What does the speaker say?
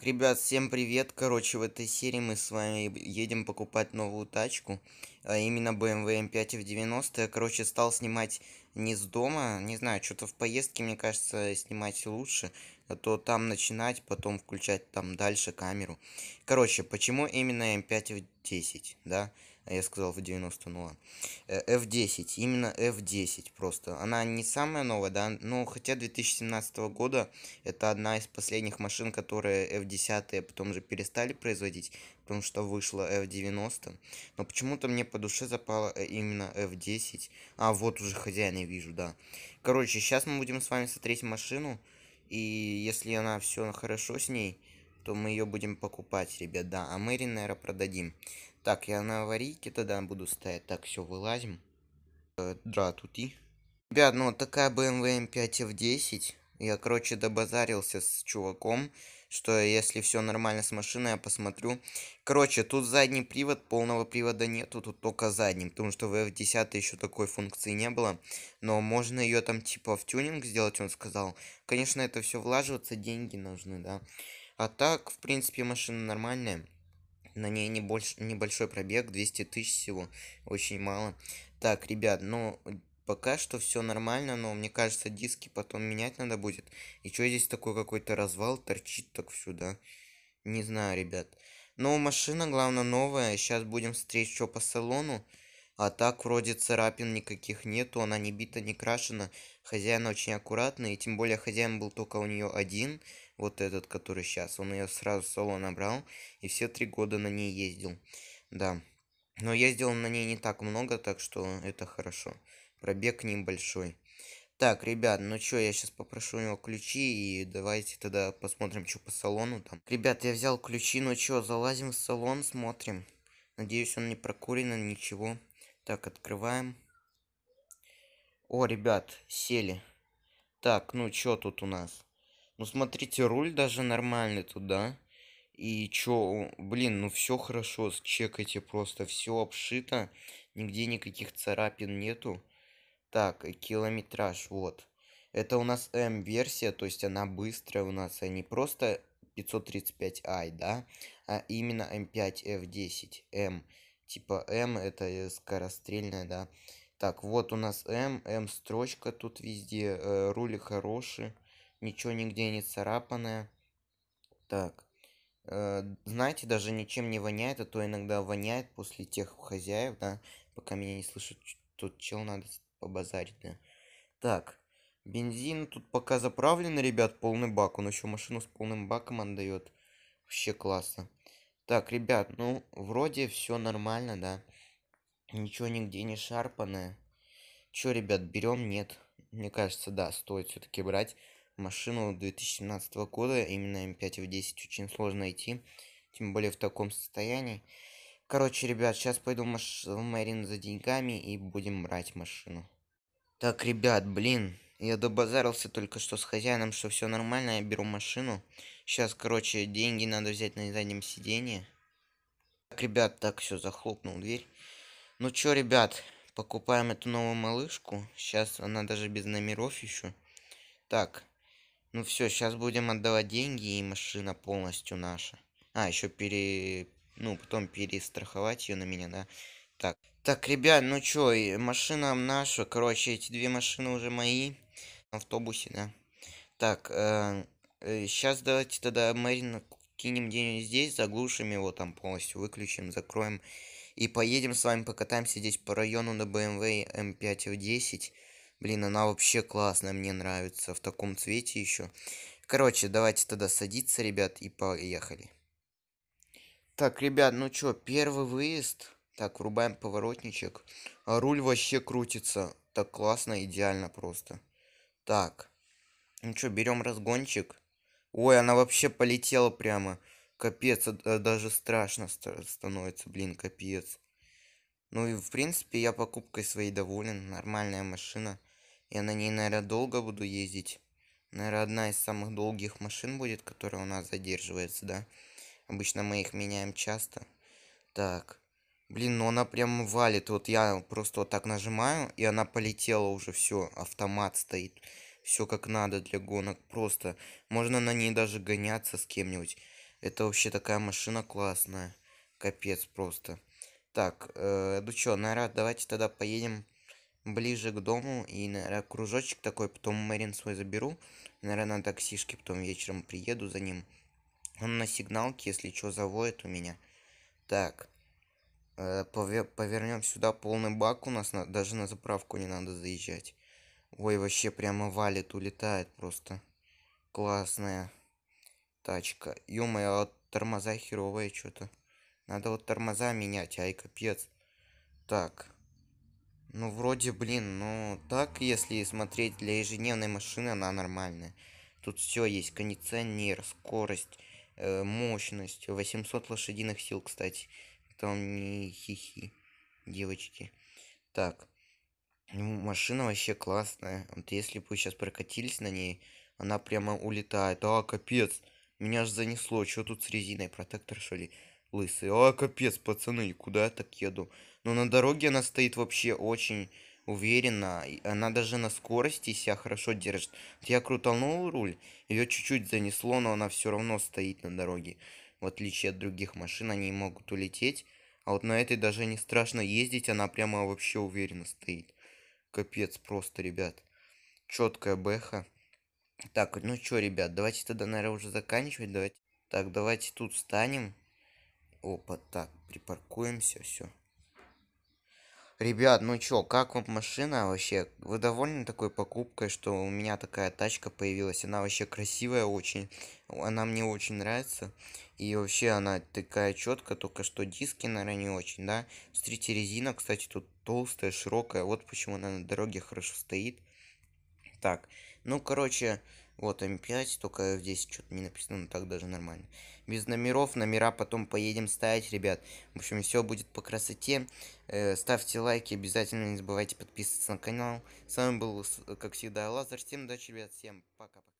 Так, ребят, всем привет. Короче, в этой серии мы с вами едем покупать новую тачку. А именно BMW M5 в 90 Я, короче, стал снимать не с дома. Не знаю, что-то в поездке, мне кажется, снимать лучше а то там начинать, потом включать там дальше камеру. Короче, почему именно М5 в 10 да? А я сказал в 90, ну ладно. F10, именно F10 просто. Она не самая новая, да, но хотя 2017 года это одна из последних машин, которые F10 потом же перестали производить, потому что вышла F90. Но почему-то мне по душе запала э, именно F10. А, вот уже хозяина вижу, да. Короче, сейчас мы будем с вами смотреть машину. И если она все хорошо с ней, то мы ее будем покупать, ребят, да. А Мэри, наверное, продадим. Так, я на аварийке тогда буду стоять. Так, все, вылазим. Дра э, да, тут и. Ребят, ну вот такая BMW M5 F10. Я, короче, добазарился с чуваком что если все нормально с машиной, я посмотрю. Короче, тут задний привод, полного привода нету, тут только задний, потому что в F10 еще такой функции не было. Но можно ее там типа в тюнинг сделать, он сказал. Конечно, это все влаживаться, деньги нужны, да. А так, в принципе, машина нормальная. На ней не больше, небольшой пробег, 200 тысяч всего, очень мало. Так, ребят, ну, Пока что все нормально, но мне кажется, диски потом менять надо будет. И что здесь такой какой-то развал торчит так сюда? Не знаю, ребят. Но машина, главное, новая. Сейчас будем смотреть, что по салону. А так, вроде царапин никаких нету, она не бита, не крашена. Хозяин очень аккуратный, и тем более хозяин был только у нее один, вот этот, который сейчас. Он ее сразу в салон набрал, и все три года на ней ездил. Да. Но я сделал на ней не так много, так что это хорошо. Пробег небольшой. Так, ребят, ну чё, я сейчас попрошу у него ключи, и давайте тогда посмотрим, что по салону там. Ребят, я взял ключи, ну чё, залазим в салон, смотрим. Надеюсь, он не прокурен, а ничего. Так, открываем. О, ребят, сели. Так, ну чё тут у нас? Ну смотрите, руль даже нормальный тут, да? И чё, блин, ну все хорошо, чекайте просто, все обшито, нигде никаких царапин нету. Так, э, километраж, вот. Это у нас М-версия, то есть она быстрая у нас, а не просто 535i, да, а именно М5F10, М. Типа М это э, скорострельная, да. Так, вот у нас М, М строчка тут везде, э, рули хорошие, ничего нигде не царапанное. Так, Э, знаете, даже ничем не воняет, а то иногда воняет после тех хозяев, да, пока меня не слышит тут чел, надо побазарить, да. Так, бензин тут пока заправлен, ребят, полный бак, он еще машину с полным баком отдает, вообще классно. Так, ребят, ну, вроде все нормально, да, ничего нигде не шарпанное. Че, ребят, берем? Нет, мне кажется, да, стоит все-таки брать машину 2017 года, именно М5 В 10 очень сложно найти, тем более в таком состоянии. Короче, ребят, сейчас пойду маш... в Марин за деньгами и будем брать машину. Так, ребят, блин, я добазарился только что с хозяином, что все нормально, я беру машину. Сейчас, короче, деньги надо взять на заднем сиденье. Так, ребят, так все захлопнул дверь. Ну чё, ребят, покупаем эту новую малышку. Сейчас она даже без номеров еще. Так, ну все, сейчас будем отдавать деньги, и машина полностью наша. А, еще пере... Ну, потом перестраховать ее на меня, да? Так. Так, ребят, ну чё, машина наша. Короче, эти две машины уже мои. На автобусе, да? Так, э, сейчас э, давайте тогда Мэрина кинем денег здесь, заглушим его там полностью, выключим, закроем. И поедем с вами покатаемся здесь по району на BMW M5 в 10. Блин, она вообще классная, мне нравится. В таком цвете еще. Короче, давайте тогда садиться, ребят, и поехали. Так, ребят, ну чё, первый выезд. Так, врубаем поворотничек. А руль вообще крутится. Так классно, идеально просто. Так. Ну чё, берем разгончик. Ой, она вообще полетела прямо. Капец, э, э, даже страшно становится, блин, капец. Ну и в принципе я покупкой своей доволен. Нормальная машина. Я на ней, наверное, долго буду ездить. Наверное, одна из самых долгих машин будет, которая у нас задерживается, да. Обычно мы их меняем часто. Так. Блин, ну она прям валит. Вот я просто вот так нажимаю, и она полетела уже. Все, автомат стоит. Все как надо для гонок. Просто можно на ней даже гоняться с кем-нибудь. Это вообще такая машина классная. Капец просто. Так, э, ну чё, Нара, давайте тогда поедем ближе к дому. И, наверное, кружочек такой, потом Мэрин свой заберу. И, наверное, на таксишке потом вечером приеду за ним. Он на сигналке, если что, заводит у меня. Так. Э, повернем сюда полный бак у нас. На даже на заправку не надо заезжать. Ой, вообще прямо валит, улетает просто. Классная тачка. Ё-моё, а вот тормоза херовые что-то. Надо вот тормоза менять, ай, капец. Так. Ну, вроде, блин, ну, так, если смотреть для ежедневной машины, она нормальная. Тут все есть, кондиционер, скорость, э, мощность, 800 лошадиных сил, кстати. Это не хихи, девочки. Так, ну, машина вообще классная. Вот если бы вы сейчас прокатились на ней, она прямо улетает. А, капец, меня же занесло. Что тут с резиной, протектор, что ли? лысый. А, капец, пацаны, куда я так еду? Но «Ну, на дороге она стоит вообще очень уверенно. Она даже на скорости себя хорошо держит. Вот я крутанул руль, ее чуть-чуть занесло, но она все равно стоит на дороге. В отличие от других машин, они могут улететь. А вот на этой даже не страшно ездить, она прямо вообще уверенно стоит. Капец просто, ребят. Четкая бэха. Так, ну чё, ребят, давайте тогда, наверное, уже заканчивать. Давайте. Так, давайте тут встанем. Опа, так, припаркуемся, все. Ребят, ну чё, как вам машина вообще? Вы довольны такой покупкой, что у меня такая тачка появилась? Она вообще красивая очень, она мне очень нравится. И вообще она такая четкая, только что диски, наверное, не очень, да? Смотрите, резина, кстати, тут толстая, широкая. Вот почему она на дороге хорошо стоит. Так, ну, короче, вот М5, только здесь что-то не написано, но так даже нормально. Без номеров, номера потом поедем ставить, ребят. В общем, все будет по красоте. Э, ставьте лайки, обязательно не забывайте подписываться на канал. С вами был, как всегда, Лазар. Всем удачи, ребят, всем пока-пока.